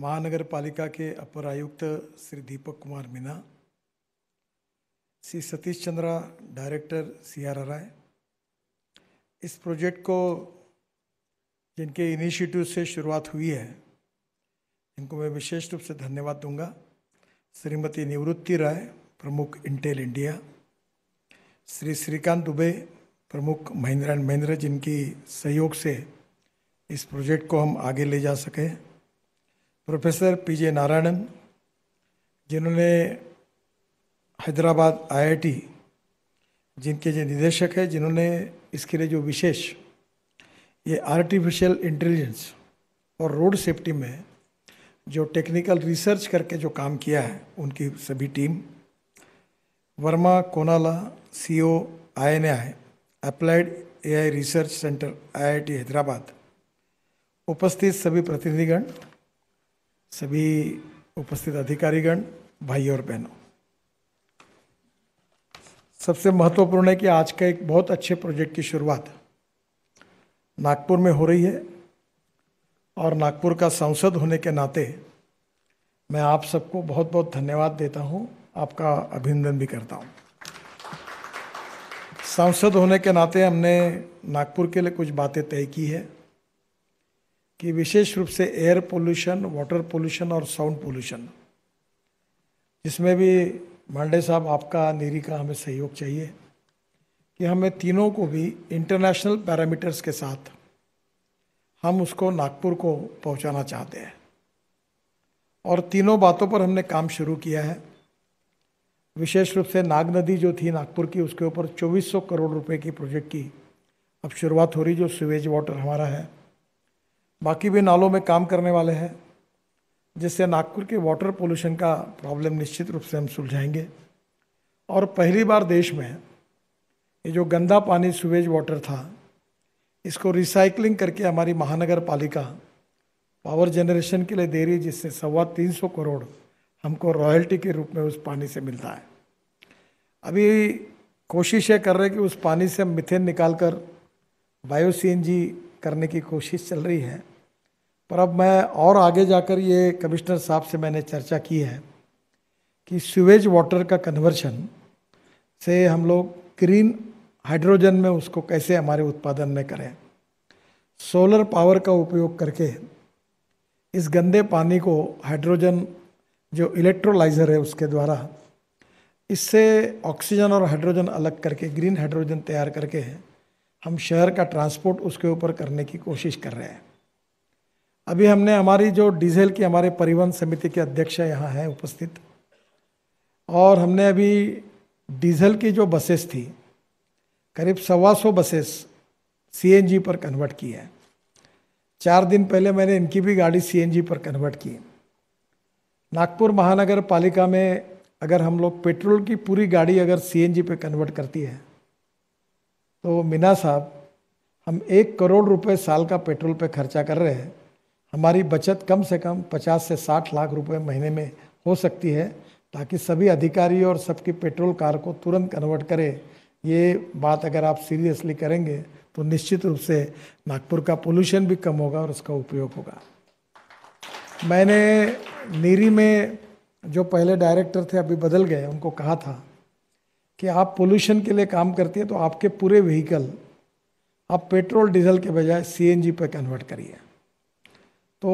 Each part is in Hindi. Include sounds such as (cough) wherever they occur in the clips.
महानगर पालिका के अपर आयुक्त Shri Deepak Kumar Meena Shri Satish Chandra director C R R I इस प्रोजेक्ट को जिनके इनिशिएटिव से शुरुआत हुई है इनको मैं विशेष रूप से धन्यवाद दूंगा श्रीमती निवृत्ति राय प्रमुख इंटेल इंडिया श्री श्रीकांत दुबे प्रमुख महिंद्रा एंड महिंद्रा जिनकी सहयोग से इस प्रोजेक्ट को हम आगे ले जा सकें प्रोफेसर पीजे नारायणन जिन्होंने हैदराबाद आईआईटी जिनके जो निदेशक है जिन्होंने इसके लिए जो विशेष ये आर्टिफिशियल इंटेलिजेंस और रोड सेफ्टी में जो टेक्निकल रिसर्च करके जो काम किया है उनकी सभी team Varma Konala C O I N I applied AI research centre IIT Hyderabad उपस्थित सभी प्रतिनिधिगण सभी उपस्थित अधिकारीगण भाई और बहनों सबसे महत्वपूर्ण है कि आज का एक बहुत अच्छे प्रोजेक्ट की शुरुआत नागपुर में हो रही है और नागपुर का सांसद होने के नाते मैं आप सबको बहुत बहुत धन्यवाद देता हूँ आपका अभिनंदन भी करता हूँ सांसद होने के नाते हमने नागपुर के लिए कुछ बातें तय की है कि विशेष रूप से एयर पोल्यूशन वाटर पोल्यूशन और साउंड पोल्यूशन जिसमें भी मांडे साहब आपका नीरी का हमें सहयोग चाहिए कि हमें तीनों को भी इंटरनेशनल पैरामीटर्स के साथ हम उसको नागपुर को पहुंचाना चाहते हैं और तीनों बातों पर हमने काम शुरू किया है विशेष रूप से नाग नदी जो थी नागपुर की उसके ऊपर 2400 करोड़ रुपए की प्रोजेक्ट की अब शुरुआत हो रही जो सीवेज वाटर हमारा है बाकी भी नालों में काम करने वाले हैं जिससे नागपुर के वाटर पोल्यूशन का प्रॉब्लम निश्चित रूप से हम सुलझाएंगे और पहली बार देश में ये जो गंदा पानी सुवेज वाटर था इसको रिसाइकलिंग करके हमारी महानगर पालिका पावर जनरेशन के लिए दे रही जिससे सवा तीन सौ करोड़ हमको रॉयल्टी के रूप में उस पानी से मिलता है अभी कोशिश ये कर रहे कि उस पानी से हम मिथेन निकाल कर बायो सी करने की कोशिश चल रही है पर अब मैं और आगे जाकर ये कमिश्नर साहब से मैंने चर्चा की है कि सीवेज वाटर का कन्वर्शन से हम लोग ग्रीन हाइड्रोजन में उसको कैसे हमारे उत्पादन में करें सोलर पावर का उपयोग करके इस गंदे पानी को हाइड्रोजन जो इलेक्ट्रोलाइज़र है उसके द्वारा इससे ऑक्सीजन और हाइड्रोजन अलग करके ग्रीन हाइड्रोजन तैयार करके है हम शहर का ट्रांसपोर्ट उसके ऊपर करने की कोशिश कर रहे हैं अभी हमने हमारी जो डीजल की हमारे परिवहन समिति के अध्यक्ष यहाँ हैं उपस्थित और हमने अभी डीजल की जो बसेस थी करीब सवा सौ बसेस सी पर कन्वर्ट की है चार दिन पहले मैंने इनकी भी गाड़ी सी पर कन्वर्ट की नागपुर महानगर पालिका में अगर हम लोग पेट्रोल की पूरी गाड़ी अगर जी पे कन्वर्ट करती है तो मीना साहब हम एक करोड़ रुपए साल का पेट्रोल पे खर्चा कर रहे हैं हमारी बचत कम से कम पचास से साठ लाख रुपए महीने में हो सकती है ताकि सभी अधिकारी और सबकी पेट्रोल कार को तुरंत कन्वर्ट करें ये बात अगर आप सीरियसली करेंगे तो निश्चित रूप से नागपुर का पोल्यूशन भी कम होगा और उसका उपयोग होगा मैंने नीरी में जो पहले डायरेक्टर थे अभी बदल गए उनको कहा था कि आप पोल्यूशन के लिए काम करती है तो आपके पूरे व्हीकल आप पेट्रोल डीजल के बजाय सीएनजी पर कन्वर्ट करिए तो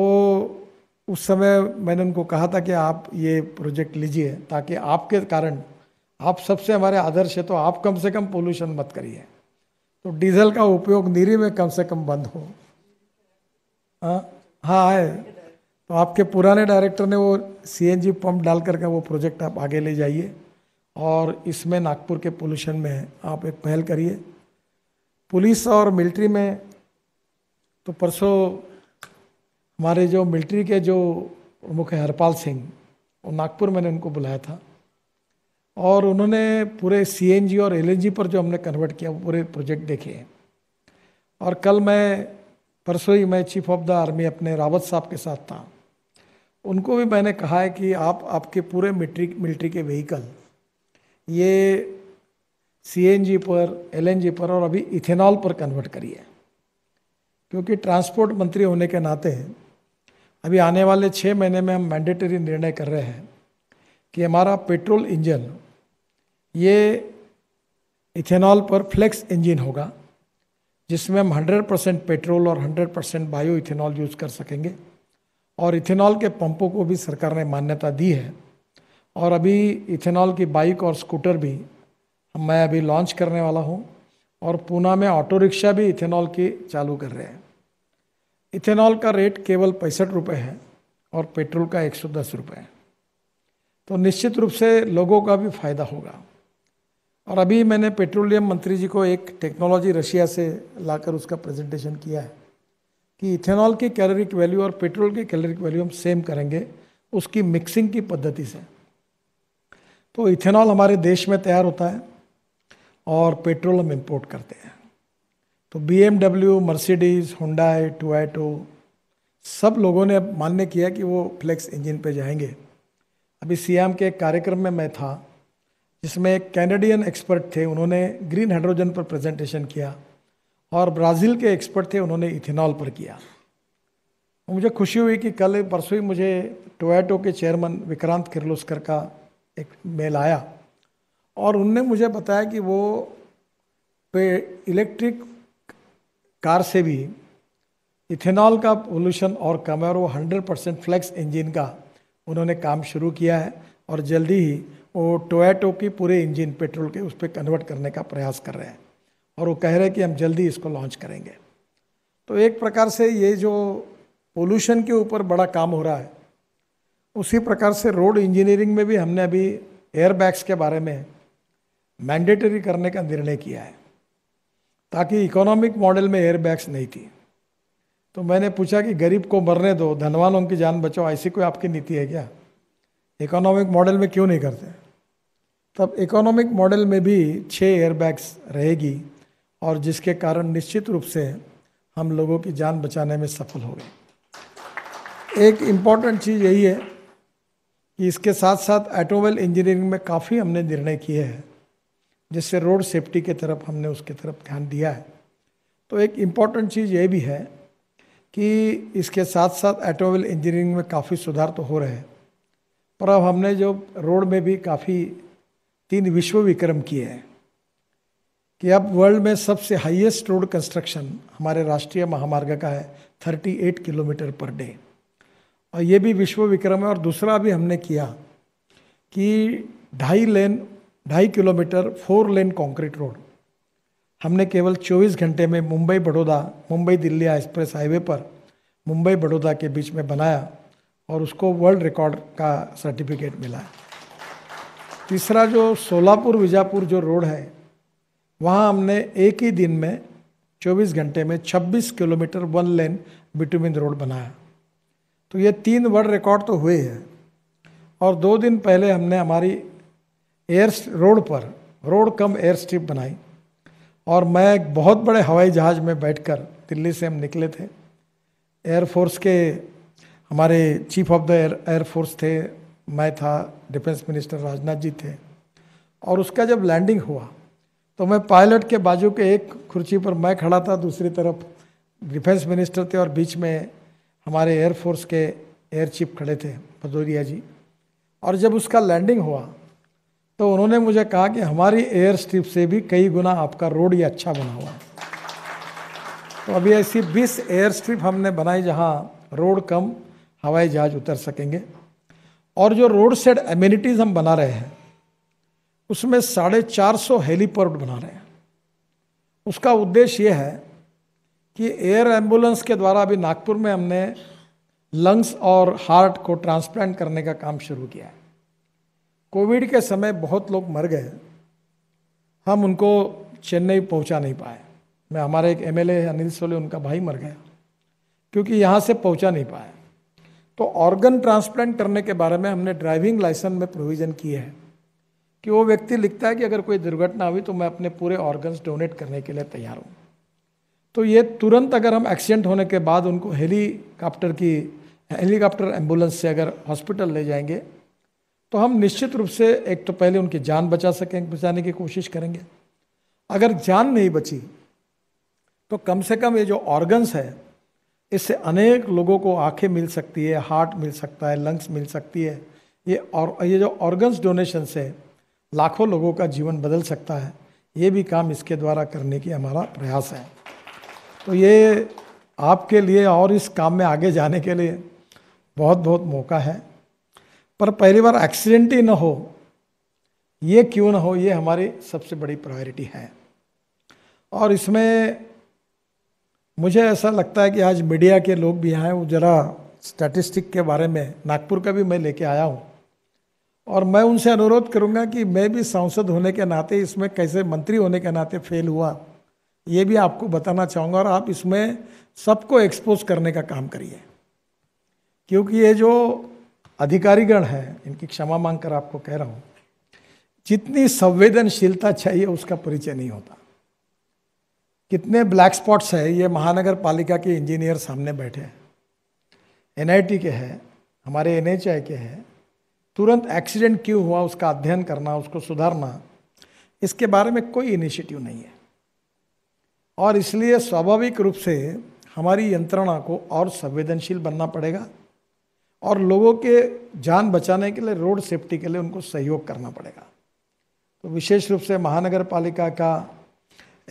उस समय मैंने उनको कहा था कि आप ये प्रोजेक्ट लीजिए ताकि आपके कारण आप सबसे हमारे आदर्श है तो आप कम से कम पोल्यूशन मत करिए तो डीजल का उपयोग नीरी में कम से कम बंद हो हाँ हाँ है तो आपके पुराने डायरेक्टर ने वो सीएनजी पंप डाल करके वो प्रोजेक्ट आप आगे ले जाइए और इसमें नागपुर के पोल्यूशन में आप एक पहल करिए पुलिस और मिलिट्री में तो परसों हमारे जो मिलिट्री के जो प्रमुख हैं हरपाल सिंह वो नागपुर मैंने उनको बुलाया था और उन्होंने पूरे सीएनजी और एलएनजी पर जो हमने कन्वर्ट किया वो पूरे प्रोजेक्ट देखे हैं और कल मैं परसों ही मैं चीफ ऑफ द आर्मी अपने रावत साहब के साथ था उनको भी मैंने कहा है कि आप आपके पूरे मिट्री मिलिट्री के व्हीकल ये सीएनजी पर एलएनजी पर और अभी इथेनॉल पर कन्वर्ट करिए क्योंकि ट्रांसपोर्ट मंत्री होने के नाते अभी आने वाले छः महीने में हम मैंडेटरी निर्णय कर रहे हैं कि हमारा पेट्रोल इंजन ये इथेनॉल पर फ्लेक्स इंजन होगा जिसमें हम 100 परसेंट पेट्रोल और 100 परसेंट बायो इथेनॉल यूज कर सकेंगे और इथेनॉल के पंपों को भी सरकार ने मान्यता दी है और अभी इथेनॉल की बाइक और स्कूटर भी मैं अभी लॉन्च करने वाला हूँ और पूना में ऑटो रिक्शा भी इथेनॉल की चालू कर रहे हैं इथेनॉल का रेट केवल पैंसठ रुपये है और पेट्रोल का एक सौ दस रुपये है तो निश्चित रूप से लोगों का भी फायदा होगा और अभी मैंने पेट्रोलियम मंत्री जी को एक टेक्नोलॉजी रशिया से लाकर उसका प्रेजेंटेशन किया है कि इथेनॉल की कैलोरिक वैल्यू और पेट्रोल की कैलोरिक वैल्यू हम सेम करेंगे उसकी मिक्सिंग की पद्धति से तो इथेनॉल हमारे देश में तैयार होता है और पेट्रोल हम इम्पोर्ट करते हैं तो B M W Mercedes Hyundai Toyota सब लोगों ने अब मान्य किया कि वो फ्लेक्स इंजन पे जाएंगे अभी सी के एक कार्यक्रम में मैं था जिसमें एक कैनेडियन एक्सपर्ट थे उन्होंने ग्रीन हाइड्रोजन पर प्रेजेंटेशन किया और ब्राज़ील के एक्सपर्ट थे उन्होंने इथेनॉल पर किया मुझे खुशी हुई कि कल परसों ही मुझे टोयाटो के चेयरमैन विक्रांत किर्लोस्कर का एक मेल आया और उनने मुझे बताया कि वो पे इलेक्ट्रिक कार से भी इथेनॉल का पोल्यूशन और कम है और वो हंड्रेड परसेंट फ्लैक्स इंजन का उन्होंने काम शुरू किया है और जल्दी ही वो टोयटो की पूरे इंजन पेट्रोल के उस पर कन्वर्ट करने का प्रयास कर रहे हैं और वो कह रहे हैं कि हम जल्दी इसको लॉन्च करेंगे तो एक प्रकार से ये जो पोल्यूशन के ऊपर बड़ा काम हो रहा है उसी प्रकार से रोड इंजीनियरिंग में भी हमने अभी एयरबैग्स के बारे में मैंडेटरी करने का निर्णय किया है ताकि इकोनॉमिक मॉडल में एयरबैग्स नहीं थी तो मैंने पूछा कि गरीब को मरने दो धनवानों की जान बचाओ ऐसी कोई आपकी नीति है क्या इकोनॉमिक मॉडल में क्यों नहीं करते तब इकोनॉमिक मॉडल में भी छः एयरबैग्स रहेगी और जिसके कारण निश्चित रूप से हम लोगों की जान बचाने में सफल हो गए एक इम्पॉर्टेंट चीज़ यही है इसके साथ साथ ऑटोमोबाइल इंजीनियरिंग में काफ़ी हमने निर्णय किए हैं जिससे रोड सेफ्टी के तरफ हमने उसके तरफ ध्यान दिया है तो एक इम्पॉर्टेंट चीज़ ये भी है कि इसके साथ साथ ऑटोमोबाइल इंजीनियरिंग में काफ़ी सुधार तो हो रहे हैं पर अब हमने जो रोड में भी काफ़ी तीन विश्व विक्रम किए हैं कि अब वर्ल्ड में सबसे हाईएस्ट रोड कंस्ट्रक्शन हमारे राष्ट्रीय महामार्ग का है 38 किलोमीटर पर डे और ये भी विश्व विक्रम है और दूसरा भी हमने किया कि ढाई लेन ढाई kilometre four lane concrete road हमने केवल 24 घंटे में मुंबई बड़ौदा मुंबई दिल्ली एक्सप्रेस हाईवे पर मुंबई बड़ौदा के बीच में बनाया और उसको वर्ल्ड रिकॉर्ड का सर्टिफिकेट मिला तीसरा जो सोलापुर विजापुर जो रोड है वहाँ हमने एक ही दिन में 24 घंटे में 26 kilometre one lane bitumen road बनाया तो ये तीन वर्ड रिकॉर्ड तो हुए हैं और दो दिन पहले हमने हमारी एयर रोड पर रोड कम एयर स्ट्रिप बनाई और मैं एक बहुत बड़े हवाई जहाज़ में बैठकर दिल्ली से हम निकले थे एयरफोर्स के हमारे chief of the air air force थे मैं था डिफेंस मिनिस्टर राजनाथ जी थे और उसका जब लैंडिंग हुआ तो मैं पायलट के बाजू के एक कुर्सी पर मैं खड़ा था दूसरी तरफ डिफेंस मिनिस्टर थे और बीच में हमारे एयरफोर्स के एयर चीफ खड़े थे भदौरिया जी और जब उसका लैंडिंग हुआ तो उन्होंने मुझे कहा कि हमारी एयर स्ट्रिप से भी कई गुना आपका रोड ये अच्छा बना हुआ है तो अभी ऐसी बीस एयर स्ट्रिप हमने बनाई जहाँ रोड कम हवाई जहाज उतर सकेंगे और जो रोड साइड एम्यूनिटीज़ हम बना रहे हैं उसमें साढ़े चार सौ हेलीपोर्ट बना रहे हैं उसका उद्देश्य यह है कि एयर एम्बुलेंस के द्वारा अभी नागपुर में हमने लंग्स और हार्ट को ट्रांसप्लांट करने का काम शुरू किया है कोविड के समय बहुत लोग मर गए हम उनको चेन्नई पहुंचा नहीं पाए मैं हमारे एक एमएलए अनिल सोले उनका भाई मर गया क्योंकि यहाँ से पहुंचा नहीं पाया तो ऑर्गन ट्रांसप्लांट करने के बारे में हमने ड्राइविंग लाइसेंस में प्रोविज़न किए है कि वो व्यक्ति लिखता है कि अगर कोई दुर्घटना हुई तो मैं अपने पूरे ऑर्गन्स डोनेट करने के लिए तैयार हूँ तो ये तुरंत अगर हम एक्सीडेंट होने के बाद उनको हेलीकॉप्टर की हेलीकॉप्टर एम्बुलेंस से अगर हॉस्पिटल ले जाएंगे तो हम निश्चित रूप से एक तो पहले उनकी जान बचा सकें बचाने की कोशिश करेंगे अगर जान नहीं बची तो कम से कम ये जो ऑर्गन्स है इससे अनेक लोगों को आंखें मिल सकती है हार्ट मिल सकता है लंग्स मिल सकती है ये और ये जो ऑर्गन्स डोनेशन से लाखों लोगों का जीवन बदल सकता है ये भी काम इसके द्वारा करने की हमारा प्रयास है तो ये आपके लिए और इस काम में आगे जाने के लिए बहुत बहुत मौका है पर पहली बार एक्सीडेंट ही ना हो ये क्यों ना हो ये हमारी सबसे बड़ी प्रायोरिटी है और इसमें मुझे ऐसा लगता है कि आज मीडिया के लोग भी हैं वो ज़रा स्टैटिस्टिक के बारे में नागपुर का भी मैं लेके आया हूँ और मैं उनसे अनुरोध करूँगा कि मैं भी सांसद होने के नाते इसमें कैसे मंत्री होने के नाते फेल हुआ ये भी आपको बताना चाहूँगा और आप इसमें सबको एक्सपोज करने का काम करिए क्योंकि ये जो अधिकारीगण हैं इनकी क्षमा मांग कर आपको कह रहा हूँ जितनी संवेदनशीलता चाहिए उसका परिचय नहीं होता कितने ब्लैक स्पॉट्स हैं ये महानगर पालिका के इंजीनियर सामने बैठे हैं एन के हैं हमारे एन के हैं तुरंत एक्सीडेंट क्यों हुआ उसका अध्ययन करना उसको सुधारना इसके बारे में कोई इनिशिएटिव नहीं है और इसलिए स्वाभाविक रूप से हमारी यंत्रणा को और संवेदनशील बनना पड़ेगा और लोगों के जान बचाने के लिए रोड सेफ्टी के लिए उनको सहयोग करना पड़ेगा तो विशेष रूप से महानगर पालिका का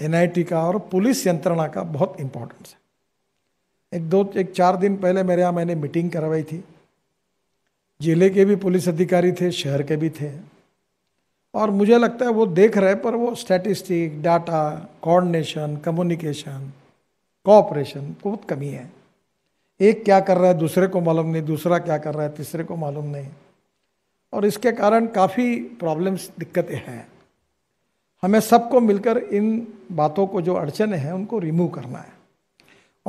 एन का और पुलिस यंत्रणा का बहुत इम्पोर्टेंस है एक दो एक चार दिन पहले मेरे यहाँ मैंने मीटिंग करवाई थी जिले के भी पुलिस अधिकारी थे शहर के भी थे और मुझे लगता है वो देख रहे पर वो statistic data coordination communication cooperation बहुत कमी है एक क्या कर रहा है दूसरे को मालूम नहीं दूसरा क्या कर रहा है तीसरे को मालूम नहीं और इसके कारण काफ़ी प्रॉब्लम्स दिक्कतें हैं हमें सबको मिलकर इन बातों को जो अड़चने हैं उनको रिमूव करना है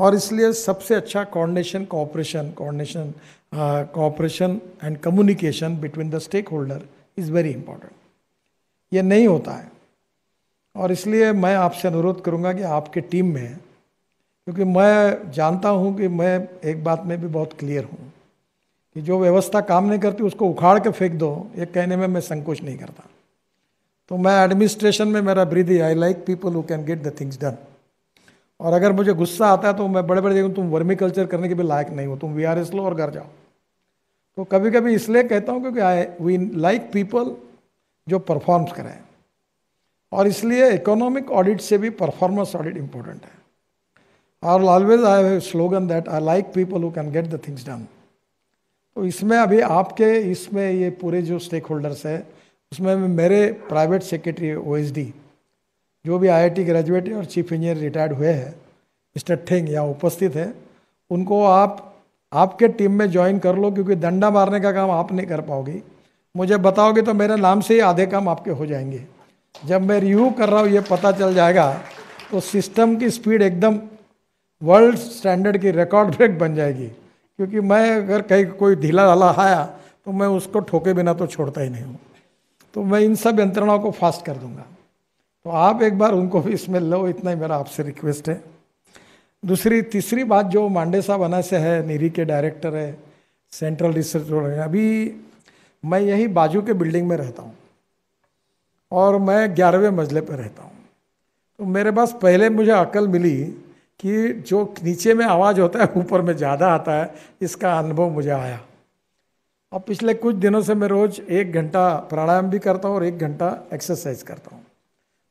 और इसलिए सबसे अच्छा coordination cooperation coordination cooperation and communication between the stakeholder is very important ये नहीं होता है और इसलिए मैं आपसे अनुरोध करूंगा कि आपके टीम में क्योंकि मैं जानता हूं कि मैं एक बात में भी बहुत क्लियर हूं कि जो व्यवस्था काम नहीं करती उसको उखाड़ के फेंक दो ये कहने में मैं संकोच नहीं करता तो मैं एडमिनिस्ट्रेशन में मेरा ब्रीदी I like people who can get the things done और अगर मुझे गुस्सा आता है तो मैं बड़े बड़े देखूँ तुम वर्मी कल्चर करने के भी लायक नहीं हो तुम वी आर एस लो और घर जाओ तो कभी कभी इसलिए कहता हूँ क्योंकि आई वी लाइक पीपल जो परफॉर्म्स करें और इसलिए इकोनॉमिक ऑडिट से भी परफॉर्मेंस ऑडिट इम्पोर्टेंट है और always I have slogan that I like people who can get the things done तो इसमें अभी आपके इसमें ये पूरे जो स्टेक होल्डर्स है उसमें मेरे प्राइवेट सेक्रेटरी ओ जो भी आई ग्रेजुएट और चीफ इंजीनियर रिटायर्ड हुए हैं मिस्टर ठेंग यहाँ उपस्थित है उनको आप आपके टीम में ज्वाइन कर लो क्योंकि दंडा मारने का काम आप नहीं कर पाओगी मुझे बताओगे तो मेरे नाम से ही आधे काम आपके हो जाएंगे जब मैं रिव्यू कर रहा हूँ ये पता चल जाएगा तो सिस्टम की स्पीड एकदम वर्ल्ड स्टैंडर्ड की रिकॉर्ड (laughs) ब्रेक बन जाएगी क्योंकि मैं अगर कहीं कोई ढीला ढाला आया तो मैं उसको ठोके बिना तो छोड़ता ही नहीं हूँ तो मैं इन सब यंत्रणाओं को फास्ट कर दूंगा तो आप एक बार उनको भी इसमें लो इतना ही मेरा आपसे रिक्वेस्ट है दूसरी तीसरी बात जो मांडे साहब अना से है निरी के डायरेक्टर है सेंट्रल रिसर्च अभी मैं यही बाजू के बिल्डिंग में रहता हूँ और मैं ग्यारहवें मजले पर रहता हूँ तो मेरे पास पहले मुझे अकल मिली कि जो नीचे में आवाज़ होता है ऊपर में ज़्यादा आता है इसका अनुभव मुझे आया और पिछले कुछ दिनों से मैं रोज़ एक घंटा प्राणायाम भी करता हूँ और एक घंटा एक्सरसाइज करता हूँ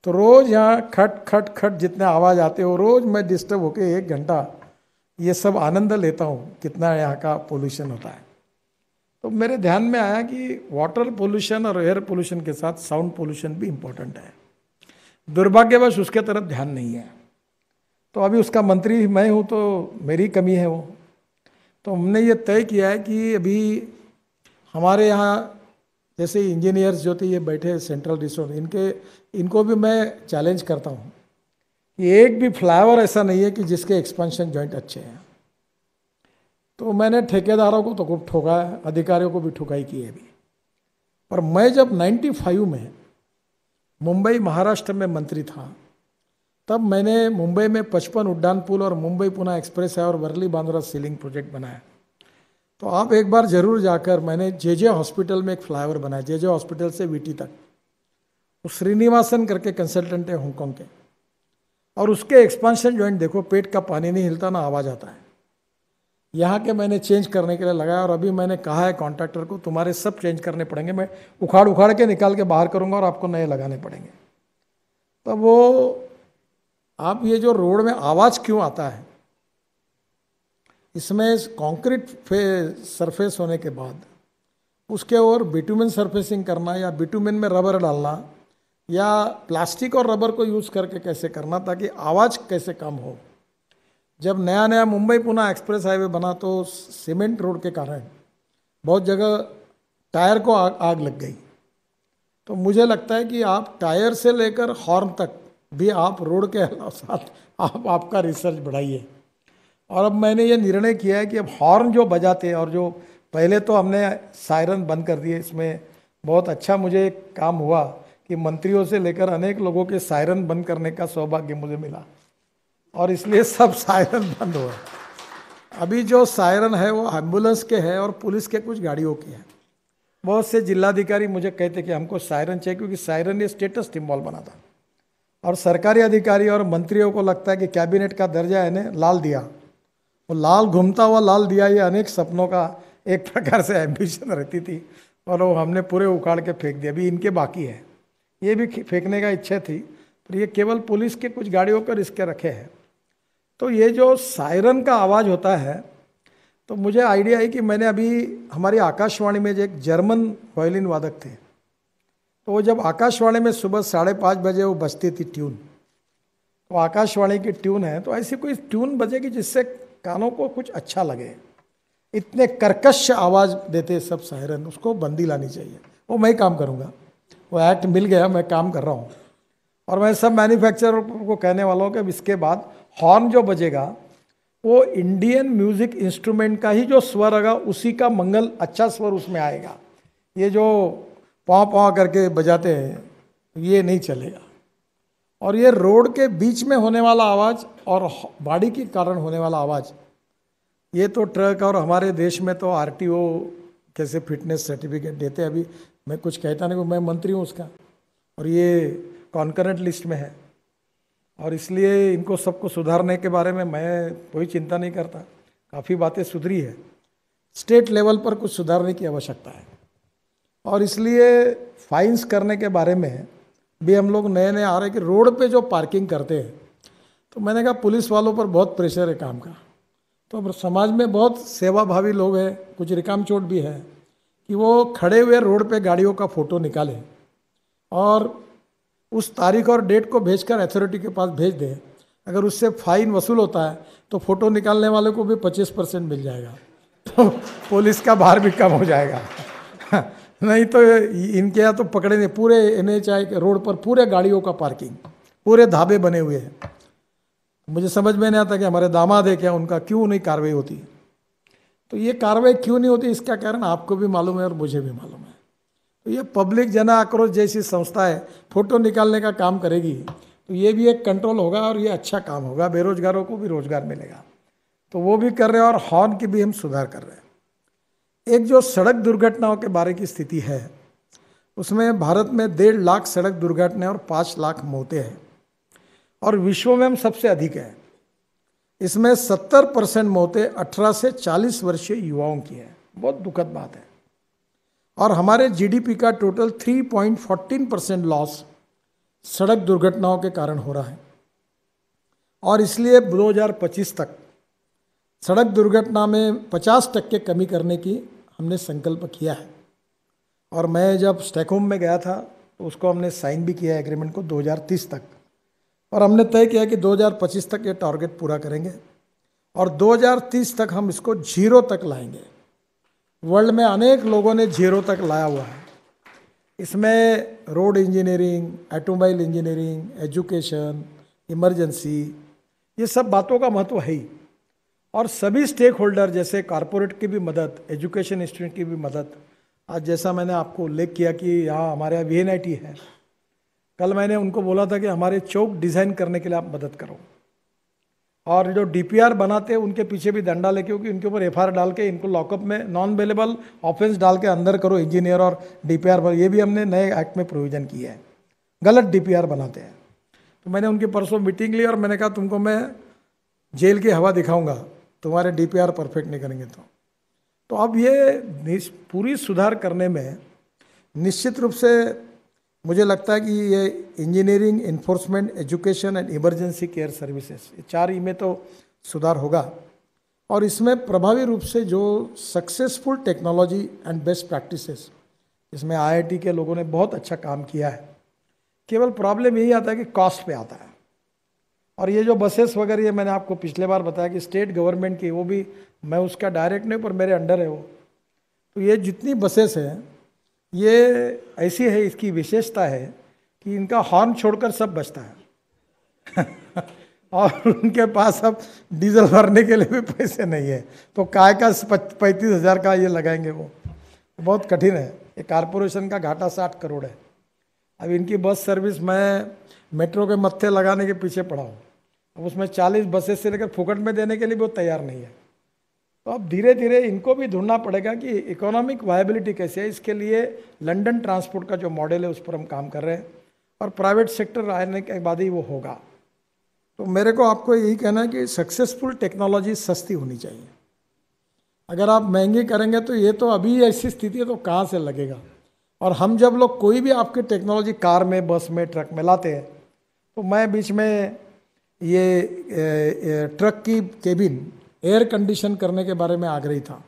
तो रोज़ यहाँ खट खट खट जितने आवाज़ आते हो रोज़ मैं डिस्टर्ब होकर एक घंटा ये सब आनंद लेता हूँ कितना यहाँ का पोल्यूशन होता है तो मेरे ध्यान में आया कि वाटर पोल्यूशन और एयर पोल्यूशन के साथ साउंड पोल्यूशन भी इम्पोर्टेंट है दुर्भाग्यवश उसके तरफ ध्यान नहीं है तो अभी उसका मंत्री मैं हूँ तो मेरी कमी है वो तो हमने ये तय किया है कि अभी हमारे यहाँ जैसे इंजीनियर्स जो थे ये बैठे सेंट्रल रिसोर्स इनके इनको भी मैं चैलेंज करता हूँ कि एक भी फ्लाईओवर ऐसा नहीं है कि जिसके एक्सपेंशन जॉइंट अच्छे हैं तो मैंने ठेकेदारों को तो खूब ठोका है अधिकारियों को भी ठुकाई की है अभी पर मैं जब 95 में मुंबई महाराष्ट्र में मंत्री था तब मैंने मुंबई में पचपन उड्डान पुल और मुंबई पुणे एक्सप्रेस है और वर्ली बांद्रा सीलिंग प्रोजेक्ट बनाया तो आप एक बार ज़रूर जाकर मैंने जे जे हॉस्पिटल में एक फ्लाईओवर बनाया जे जे हॉस्पिटल से वीटी तक वो श्रीनिवासन करके कंसल्टेंट है हांगकॉन्ग के और उसके एक्सपांशन जॉइंट देखो पेट का पानी नहीं हिलता ना आवाज़ आता है यहाँ के मैंने चेंज करने के लिए लगाया और अभी मैंने कहा है कॉन्ट्रैक्टर को तुम्हारे सब चेंज करने पड़ेंगे मैं उखाड़ उखाड़ के निकाल के बाहर करूँगा और आपको नए लगाने पड़ेंगे तो वो आप ये जो रोड में आवाज़ क्यों आता है इसमें कंक्रीट सरफेस होने के बाद उसके ओर बिटूमिन सरफेसिंग करना या बिटूमिन में रबर डालना या प्लास्टिक और रबर को यूज़ करके कैसे करना ताकि आवाज़ कैसे कम हो जब नया नया मुंबई पुणे एक्सप्रेस हाईवे बना तो सीमेंट रोड के कारण बहुत जगह टायर को आग आग लग गई तो मुझे लगता है कि आप टायर से लेकर हॉर्न तक भी आप रोड के साथ आप आपका रिसर्च बढ़ाइए और अब मैंने ये निर्णय किया है कि अब हॉर्न जो बजाते और जो पहले तो हमने सायरन बंद कर दिए इसमें बहुत अच्छा मुझे काम हुआ कि मंत्रियों से लेकर अनेक लोगों के सायरन बंद करने का सौभाग्य मुझे मिला और इसलिए सब सायरन बंद हुआ अभी जो सायरन है वो एम्बुलेंस के हैं और पुलिस के कुछ गाड़ियों के हैं बहुत से जिलाधिकारी मुझे कहते कि हमको सायरन चाहिए क्योंकि सायरन ये स्टेटस सिम्बॉल बना था और सरकारी अधिकारी और मंत्रियों को लगता है कि कैबिनेट का दर्जा है लाल दिया वो लाल घूमता हुआ लाल दिया ये अनेक सपनों का एक प्रकार से एम्बिशन रहती थी और वो हमने पूरे उखाड़ के फेंक दिया अभी इनके बाकी है ये भी फेंकने का इच्छा थी पर ये केवल पुलिस के कुछ गाड़ियों पर इसके रखे हैं तो ये जो सायरन का आवाज़ होता है तो मुझे आइडिया है कि मैंने अभी हमारी आकाशवाणी में एक जर्मन वायलिन वादक थे तो वो जब आकाशवाणी में सुबह साढ़े पाँच बजे वो बजती थी ट्यून तो आकाशवाणी की ट्यून है तो ऐसी कोई ट्यून बजेगी जिससे कानों को कुछ अच्छा लगे इतने कर्कश आवाज़ देते सब सायरन उसको बंदी लानी चाहिए वो मैं ही काम करूँगा वो एक्ट मिल गया मैं काम कर रहा हूँ और मैं सब मैन्युफैक्चरर को कहने वाला हूँ कि अब इसके बाद हॉर्न जो बजेगा वो इंडियन म्यूजिक इंस्ट्रूमेंट का ही जो स्वर होगा उसी का मंगल अच्छा स्वर उसमें आएगा ये जो पाँव पाँव करके बजाते हैं ये नहीं चलेगा और ये रोड के बीच में होने वाला आवाज़ और बाड़ी के कारण होने वाला आवाज़ ये तो ट्रक और हमारे देश में तो आर कैसे फिटनेस सर्टिफिकेट देते हैं अभी मैं कुछ कहता नहीं मैं मंत्री हूँ उसका और ये कॉन्करेंट लिस्ट में है और इसलिए इनको सबको सुधारने के बारे में मैं कोई चिंता नहीं करता काफ़ी बातें सुधरी है स्टेट लेवल पर कुछ सुधारने की आवश्यकता है और इसलिए फाइंस करने के बारे में भी हम लोग नए नए आ रहे कि रोड पे जो पार्किंग करते हैं तो मैंने कहा पुलिस वालों पर बहुत प्रेशर है काम का तो अब समाज में बहुत सेवाभावी लोग हैं कुछ रिकाम चोट भी है कि वो खड़े हुए रोड पे गाड़ियों का फ़ोटो निकालें और उस तारीख और डेट को भेजकर अथॉरिटी के पास भेज दें अगर उससे फाइन वसूल होता है तो फोटो निकालने वाले को भी पच्चीस परसेंट मिल जाएगा तो पुलिस का भार भी कम हो जाएगा (laughs) नहीं तो इनके यहाँ तो पकड़े नहीं पूरे एन के रोड पर पूरे गाड़ियों का पार्किंग पूरे धाबे बने हुए हैं मुझे समझ में नहीं आता कि हमारे दामाद है क्या उनका क्यों नहीं कार्रवाई होती तो ये कार्रवाई क्यों नहीं होती इसका कारण आपको भी मालूम है और मुझे भी मालूम है तो ये पब्लिक जन आक्रोश जैसी संस्था है फोटो निकालने का काम करेगी तो ये भी एक कंट्रोल होगा और ये अच्छा काम होगा बेरोजगारों को भी रोजगार मिलेगा तो वो भी कर रहे हैं और हॉर्न की भी हम सुधार कर रहे हैं एक जो सड़क दुर्घटनाओं के बारे की स्थिति है उसमें भारत में डेढ़ लाख सड़क दुर्घटनाएं और पाँच लाख मौतें हैं और विश्व में हम सबसे अधिक हैं इसमें सत्तर परसेंट मौतें अठारह से चालीस वर्षीय युवाओं की हैं बहुत दुखद बात है और हमारे जीडीपी का टोटल 3.14 परसेंट लॉस सड़क दुर्घटनाओं के कारण हो रहा है और इसलिए 2025 तक सड़क दुर्घटना में 50 टक्के कमी करने की हमने संकल्प किया है और मैं जब स्टैकहोम में गया था तो उसको हमने साइन भी किया एग्रीमेंट को 2030 तक और हमने तय किया कि 2025 तक ये टारगेट पूरा करेंगे और 2030 तक हम इसको जीरो तक लाएंगे वर्ल्ड में अनेक लोगों ने जीरो तक लाया हुआ है इसमें road engineering automobile engineering education emergency ये सब बातों का महत्व है ही और सभी स्टेक होल्डर जैसे कॉरपोरेट की भी मदद एजुकेशन इंस्टीट्यूट की भी मदद आज जैसा मैंने आपको उल्लेख किया कि यहाँ हमारे यहाँ वी है कल मैंने उनको बोला था कि हमारे चौक डिज़ाइन करने के लिए आप मदद करो और जो डी बनाते हैं उनके पीछे भी दंडा लेके क्योंकि उनके ऊपर एफआईआर डाल के इनको लॉकअप में नॉन अवेलेबल ऑफेंस डाल के अंदर करो इंजीनियर और डी पी ये भी हमने नए एक्ट में प्रोविजन किया है गलत डी बनाते हैं तो मैंने उनकी परसों मीटिंग ली और मैंने कहा तुमको मैं जेल की हवा दिखाऊंगा तुम्हारे डी परफेक्ट नहीं करेंगे तो तो अब ये पूरी सुधार करने में निश्चित रूप से मुझे लगता है कि ये engineering enforcement education and emergency care services ये चार ई में तो सुधार होगा और इसमें प्रभावी रूप से जो successful technology and best practices इसमें आईआईटी के लोगों ने बहुत अच्छा काम किया है केवल प्रॉब्लम यही आता है कि कॉस्ट पे आता है और ये जो बसेस वगैरह ये मैंने आपको पिछले बार बताया कि स्टेट गवर्नमेंट की वो भी मैं उसका डायरेक्ट नहीं पर मेरे अंडर है वो तो ये जितनी बसेस हैं ये ऐसी है इसकी विशेषता है कि इनका हॉर्न छोड़कर सब बचता है (laughs) और उनके पास अब डीजल भरने के लिए भी पैसे नहीं है तो काय का पैंतीस हज़ार का ये लगाएंगे वो बहुत कठिन है ये कारपोरेशन का घाटा साठ करोड़ है अब इनकी बस सर्विस मैं मेट्रो के मत्थे लगाने के पीछे पड़ा हूँ अब उसमें चालीस बसेस से लेकर फुकट में देने के लिए भी वो तैयार नहीं है तो अब धीरे धीरे इनको भी ढूंढना पड़ेगा कि इकोनॉमिक वायबिलिटी कैसे है इसके लिए लंदन ट्रांसपोर्ट का जो मॉडल है उस पर हम काम कर रहे हैं और प्राइवेट सेक्टर आने के बाद ही वो होगा तो मेरे को आपको यही कहना है कि सक्सेसफुल टेक्नोलॉजी सस्ती होनी चाहिए अगर आप महंगी करेंगे तो ये तो अभी ऐसी स्थिति है तो कहाँ से लगेगा और हम जब लोग कोई भी आपकी टेक्नोलॉजी कार में बस में ट्रक में लाते हैं तो मैं बीच में ये, ये ट्रक की केबिन एयर कंडीशन करने के बारे में आग्रही था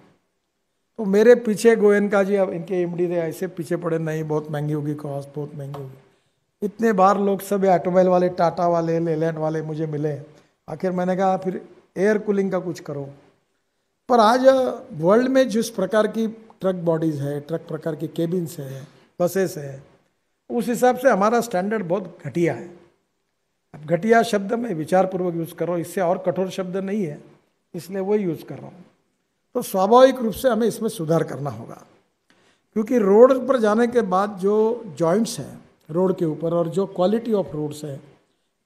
तो मेरे पीछे गोयनका जी अब इनके एम डी ऐसे पीछे पड़े नहीं बहुत महंगी होगी कॉस्ट बहुत महंगी होगी इतने बार लोग सब ऑटोमोबाइल वाले टाटा वाले लेलैंड वाले मुझे मिले आखिर मैंने कहा फिर एयर कूलिंग का कुछ करो पर आज वर्ल्ड में जिस प्रकार की ट्रक बॉडीज़ है ट्रक प्रकार की केबिन्स है बसेस है उस हिसाब से हमारा स्टैंडर्ड बहुत घटिया है अब घटिया शब्द में विचारपूर्वक यूज़ करो इससे और कठोर शब्द नहीं है इसलिए वो यूज़ कर रहा हूँ तो स्वाभाविक रूप से हमें इसमें सुधार करना होगा क्योंकि रोड पर जाने के बाद जो जॉइंट्स हैं रोड के ऊपर और जो क्वालिटी ऑफ रोड्स है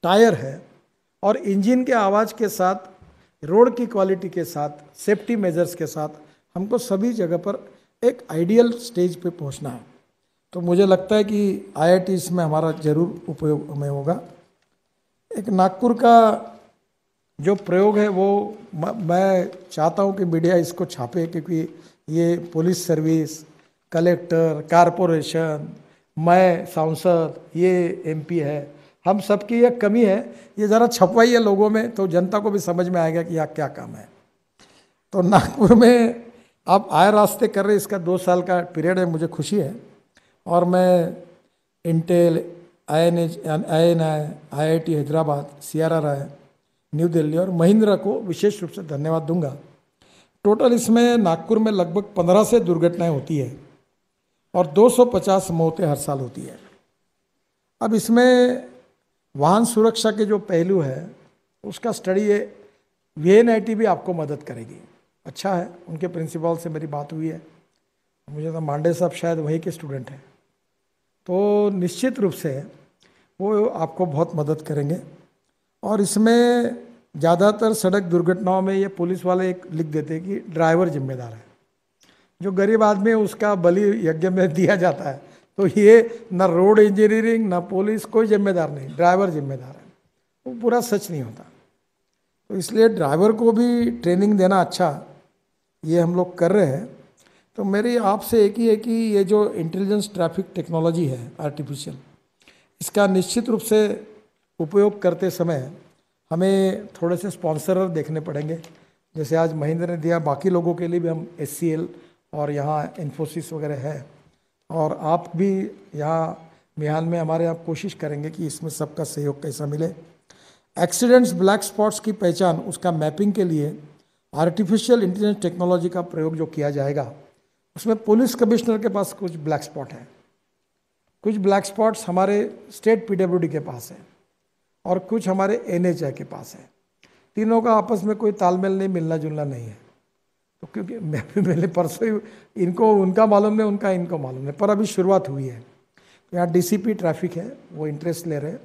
टायर है और इंजन के आवाज़ के साथ रोड की क्वालिटी के साथ सेफ्टी मेजर्स के साथ हमको सभी जगह पर एक आइडियल स्टेज पे पहुंचना है तो मुझे लगता है कि आई इसमें हमारा ज़रूर उपयोग में होगा एक नागपुर का जो प्रयोग है वो मैं चाहता हूँ कि मीडिया इसको छापे क्योंकि ये पुलिस सर्विस कलेक्टर कारपोरेशन मैं सांसद ये एमपी है हम सबकी यह कमी है ये ज़रा छपवाइए लोगों में तो जनता को भी समझ में आएगा कि यहाँ क्या काम है तो नागपुर में आप आए रास्ते कर रहे इसका दो साल का पीरियड है मुझे खुशी है और मैं Intel I N H I N I I I T Hyderabad C R R I New Delhi और महिंद्रा को विशेष रूप से धन्यवाद दूंगा टोटल इसमें नागपुर में लगभग पंद्रह से दुर्घटनाएं होती है और 250 मौतें हर साल होती है अब इसमें वाहन सुरक्षा के जो पहलू है उसका स्टडी ये वी भी आपको मदद करेगी अच्छा है उनके प्रिंसिपल से मेरी बात हुई है मुझे तो मांडे साहब शायद वही के स्टूडेंट हैं तो निश्चित रूप से वो आपको बहुत मदद करेंगे और इसमें ज़्यादातर सड़क दुर्घटनाओं में ये पुलिस वाले एक लिख देते हैं कि ड्राइवर जिम्मेदार है जो गरीब आदमी है उसका बलि यज्ञ में दिया जाता है तो ये ना रोड इंजीनियरिंग ना पुलिस कोई जिम्मेदार नहीं ड्राइवर जिम्मेदार है वो पूरा सच नहीं होता तो इसलिए ड्राइवर को भी ट्रेनिंग देना अच्छा ये हम लोग कर रहे हैं तो मेरी आपसे एक ही है कि ये जो इंटेलिजेंस ट्रैफिक टेक्नोलॉजी है आर्टिफिशियल इसका निश्चित रूप से उपयोग करते समय हमें थोड़े से स्पॉन्सर देखने पड़ेंगे जैसे आज महेंद्र ने दिया बाकी लोगों के लिए भी हम एस और यहाँ इन्फोसिस वगैरह है और आप भी यहाँ मिहान में हमारे आप कोशिश करेंगे कि इसमें सबका सहयोग कैसा मिले एक्सीडेंट्स ब्लैक स्पॉट्स की पहचान उसका मैपिंग के लिए आर्टिफिशियल इंटेलिजेंस टेक्नोलॉजी का प्रयोग जो किया जाएगा उसमें पुलिस कमिश्नर के पास कुछ ब्लैक स्पॉट है कुछ ब्लैक स्पॉट्स हमारे स्टेट पीडब्ल्यूडी के पास हैं और कुछ हमारे एन के पास है तीनों का आपस में कोई तालमेल नहीं मिलना जुलना नहीं है तो क्योंकि मैं मैंने परसों ही इनको उनका मालूम नहीं उनका इनको मालूम नहीं पर अभी शुरुआत हुई है तो यहाँ डीसीपी ट्रैफिक है वो इंटरेस्ट ले रहे हैं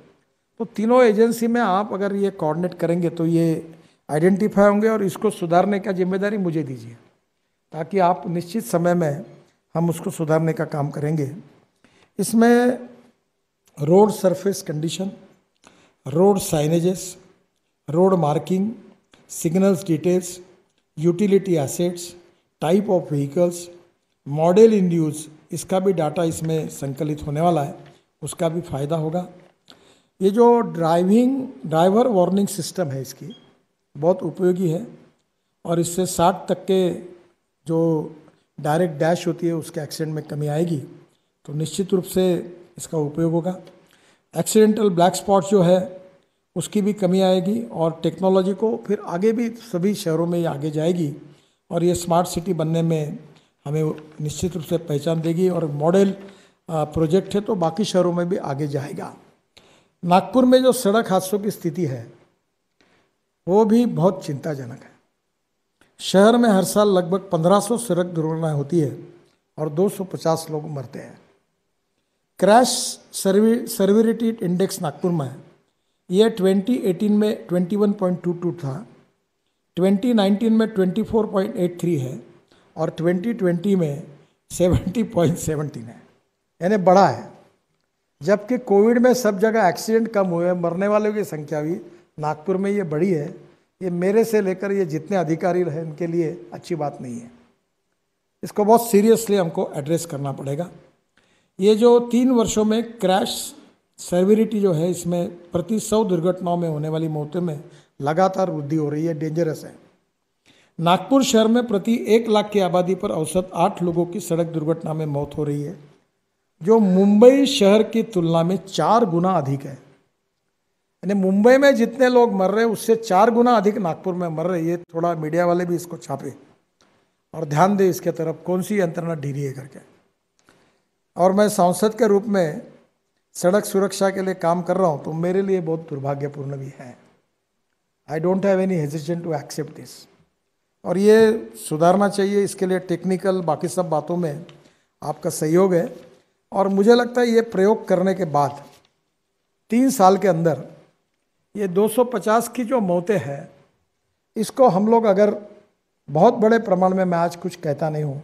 तो तीनों एजेंसी में आप अगर ये कोऑर्डिनेट करेंगे तो ये आइडेंटिफाई होंगे और इसको सुधारने का जिम्मेदारी मुझे दीजिए ताकि आप निश्चित समय में हम उसको सुधारने का काम करेंगे इसमें road surface condition road signages, road marking, signals details, utility assets, type of vehicles model in use इसका भी डाटा इसमें संकलित होने वाला है उसका भी फायदा होगा ये जो ड्राइविंग ड्राइवर वार्निंग सिस्टम है इसकी बहुत उपयोगी है और इससे 60 तक के जो डायरेक्ट डैश होती है उसके एक्सीडेंट में कमी आएगी तो निश्चित रूप से इसका उपयोग होगा एक्सीडेंटल ब्लैक स्पॉट जो है उसकी भी कमी आएगी और टेक्नोलॉजी को फिर आगे भी सभी शहरों में ये आगे जाएगी और ये स्मार्ट सिटी बनने में हमें निश्चित रूप से पहचान देगी और मॉडल प्रोजेक्ट है तो बाकी शहरों में भी आगे जाएगा नागपुर में जो सड़क हादसों की स्थिति है वो भी बहुत चिंताजनक है शहर में हर साल लगभग 1500 सड़क दुर्घटनाएं होती है और 250 लोग मरते हैं क्रैश सर्विरिटी इंडेक्स नागपुर में है यह 2018 में 21.22 था 2019 में 24.83 है और 2020 में 70.17 है यानी बड़ा है जबकि कोविड में सब जगह एक्सीडेंट कम हुए मरने वालों की संख्या भी नागपुर में ये बड़ी है ये मेरे से लेकर ये जितने अधिकारी हैं इनके लिए अच्छी बात नहीं है इसको बहुत सीरियसली हमको एड्रेस करना पड़ेगा ये जो तीन वर्षों में क्रैश सर्विरिटी जो है इसमें प्रति सौ दुर्घटनाओं में होने वाली मौतें में लगातार वृद्धि हो रही है डेंजरस है नागपुर शहर में प्रति एक लाख की आबादी पर औसत आठ लोगों की सड़क दुर्घटना में मौत हो रही है जो मुंबई शहर की तुलना में चार गुना अधिक है यानी मुंबई में जितने लोग मर रहे हैं उससे चार गुना अधिक नागपुर में मर रहे ये थोड़ा मीडिया वाले भी इसको छापे और ध्यान दें इसके तरफ कौन सी यंत्रणा ढीरी है करके और मैं सांसद के रूप में सड़क सुरक्षा के लिए काम कर रहा हूँ तो मेरे लिए बहुत दुर्भाग्यपूर्ण भी है I don't have any hesitant to accept this और ये सुधारना चाहिए इसके लिए टेक्निकल बाकी सब बातों में आपका सहयोग है और मुझे लगता है ये प्रयोग करने के बाद तीन साल के अंदर ये 250 की जो मौतें हैं इसको हम लोग अगर बहुत बड़े प्रमाण में मैं आज कुछ कहता नहीं हूँ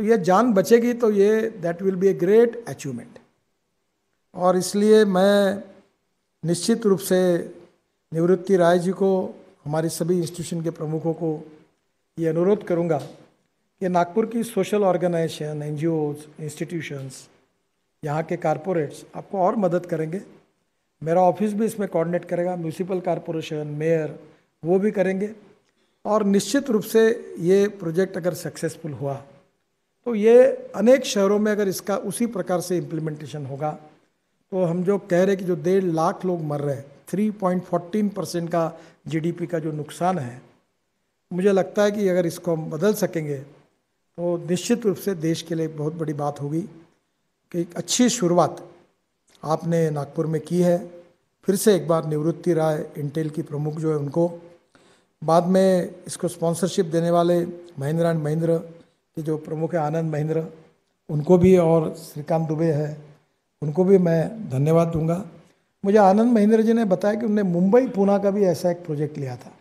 तो ये जान बचेगी तो ये that will be a great achievement और इसलिए मैं निश्चित रूप से निवृत्ति राय जी को हमारे सभी इंस्टीट्यूशन के प्रमुखों को ये अनुरोध करूँगा कि नागपुर की सोशल ऑर्गेनाइजेशन एन जी ओज इंस्टीट्यूशंस यहाँ के कारपोरेट्स आपको और मदद करेंगे मेरा ऑफिस भी इसमें कोऑर्डिनेट करेगा म्यूनसिपल कॉरपोरेशन मेयर वो भी करेंगे और निश्चित रूप से ये प्रोजेक्ट अगर सक्सेसफुल हुआ तो ये अनेक शहरों में अगर इसका उसी प्रकार से इम्प्लीमेंटेशन होगा तो हम जो कह रहे कि जो डेढ़ लाख लोग मर रहे हैं थ्री पॉइंट फोर्टीन परसेंट का जीडीपी का जो नुकसान है मुझे लगता है कि अगर इसको हम बदल सकेंगे तो निश्चित रूप से देश के लिए बहुत बड़ी बात होगी कि एक अच्छी शुरुआत आपने नागपुर में की है फिर से एक बार निवृत्ति राय इंटेल की प्रमुख जो है उनको बाद में इसको स्पॉन्सरशिप देने वाले महिंद्रा एंड महिंद्रा के जो प्रमुख है आनंद महेंद्र उनको भी और श्रीकांत दुबे है उनको भी मैं धन्यवाद दूंगा मुझे आनंद महेंद्र जी ने बताया कि उन्होंने मुंबई पुणे का भी ऐसा एक प्रोजेक्ट लिया था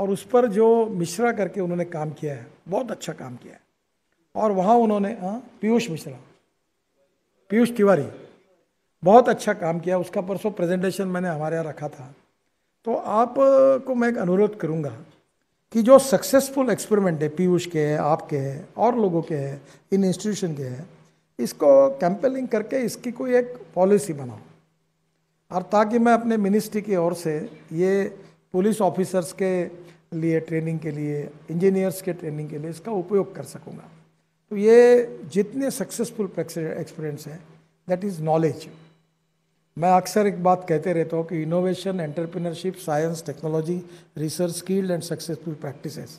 और उस पर जो मिश्रा करके उन्होंने काम किया है बहुत अच्छा काम किया है और वहाँ उन्होंने हाँ, पीयूष मिश्रा पीयूष तिवारी बहुत अच्छा काम किया उसका परसों प्रेजेंटेशन मैंने हमारे यहाँ रखा था तो आपको मैं एक अनुरोध करूँगा कि जो सक्सेसफुल एक्सपेरिमेंट है पीयूष के है आपके है और लोगों के है इन इंस्टीट्यूशन के है इसको कैंपेलिंग करके इसकी कोई एक पॉलिसी बनाओ और ताकि मैं अपने मिनिस्ट्री की ओर से ये पुलिस ऑफिसर्स के लिए ट्रेनिंग के लिए इंजीनियर्स के ट्रेनिंग के लिए इसका उपयोग कर सकूँगा तो ये जितने सक्सेसफुल एक्सपीरियंस हैं दैट इज़ नॉलेज मैं अक्सर एक बात कहते रहता हूँ कि innovation entrepreneurship science technology research skilled and successful practices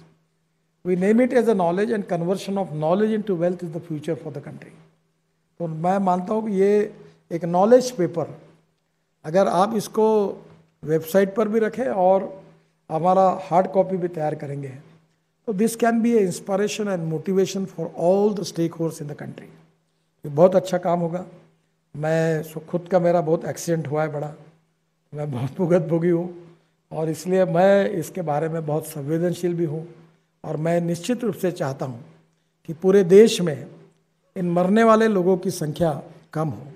we name it as a knowledge and conversion of knowledge into wealth is the future for the country तो मैं मानता हूँ कि ये एक नॉलेज पेपर अगर आप इसको वेबसाइट पर भी रखें और हमारा हार्ड कॉपी भी तैयार करेंगे तो this can be a inspiration and motivation for all the stakeholders in the country बहुत अच्छा काम होगा मैं खुद का मेरा बहुत एक्सीडेंट हुआ है बड़ा मैं बहुत भुगत भोगी हूँ और इसलिए मैं इसके बारे में बहुत संवेदनशील भी हूँ और मैं निश्चित रूप से चाहता हूँ कि पूरे देश में इन मरने वाले लोगों की संख्या कम हो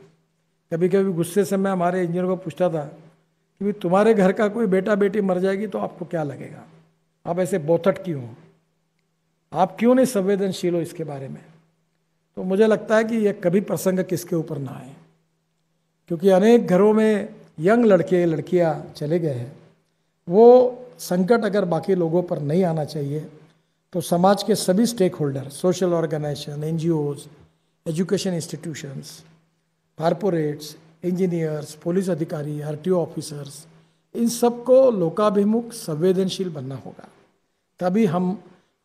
कभी कभी गुस्से से मैं हमारे इंजीनियर को पूछता था कि भाई तुम्हारे घर का कोई बेटा बेटी मर जाएगी तो आपको क्या लगेगा आप ऐसे बोथट क्यों हो आप क्यों नहीं संवेदनशील हो इसके बारे में तो मुझे लगता है कि यह कभी प्रसंग किसके ऊपर ना आए क्योंकि अनेक घरों में यंग लड़के लड़कियां चले गए हैं वो संकट अगर बाकी लोगों पर नहीं आना चाहिए तो समाज के सभी stakeholder social organisation and education institutions corporates engineers police अधिकारी आर ऑफिसर्स इन सबको लोकाभिमुख संवेदनशील बनना होगा तभी हम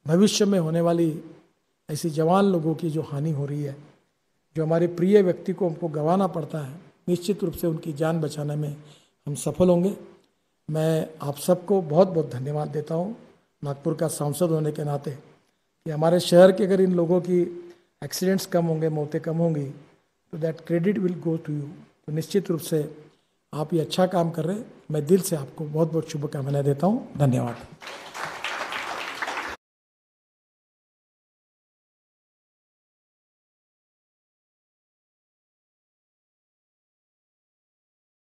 भविष्य में होने वाली ऐसी जवान लोगों की जो हानि हो रही है जो हमारे प्रिय व्यक्ति को हमको गंवाना पड़ता है निश्चित रूप से उनकी जान बचाने में हम सफल होंगे मैं आप सबको बहुत बहुत धन्यवाद देता हूँ नागपुर का सांसद होने के नाते कि हमारे शहर के अगर इन लोगों की एक्सीडेंट्स कम होंगे मौतें कम होंगी तो that credit will go to you तो निश्चित रूप से आप ये अच्छा काम कर रहे हैं मैं दिल से आपको बहुत बहुत शुभकामनाएं देता हूँ धन्यवाद